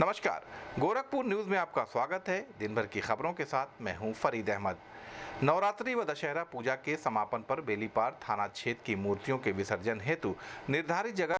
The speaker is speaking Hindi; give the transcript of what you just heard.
नमस्कार गोरखपुर न्यूज़ में आपका स्वागत है दिन भर की खबरों के साथ मैं हूं फरीद अहमद नवरात्रि व दशहरा पूजा के समापन पर बेलीपार थाना क्षेत्र की मूर्तियों के विसर्जन हेतु निर्धारित जगह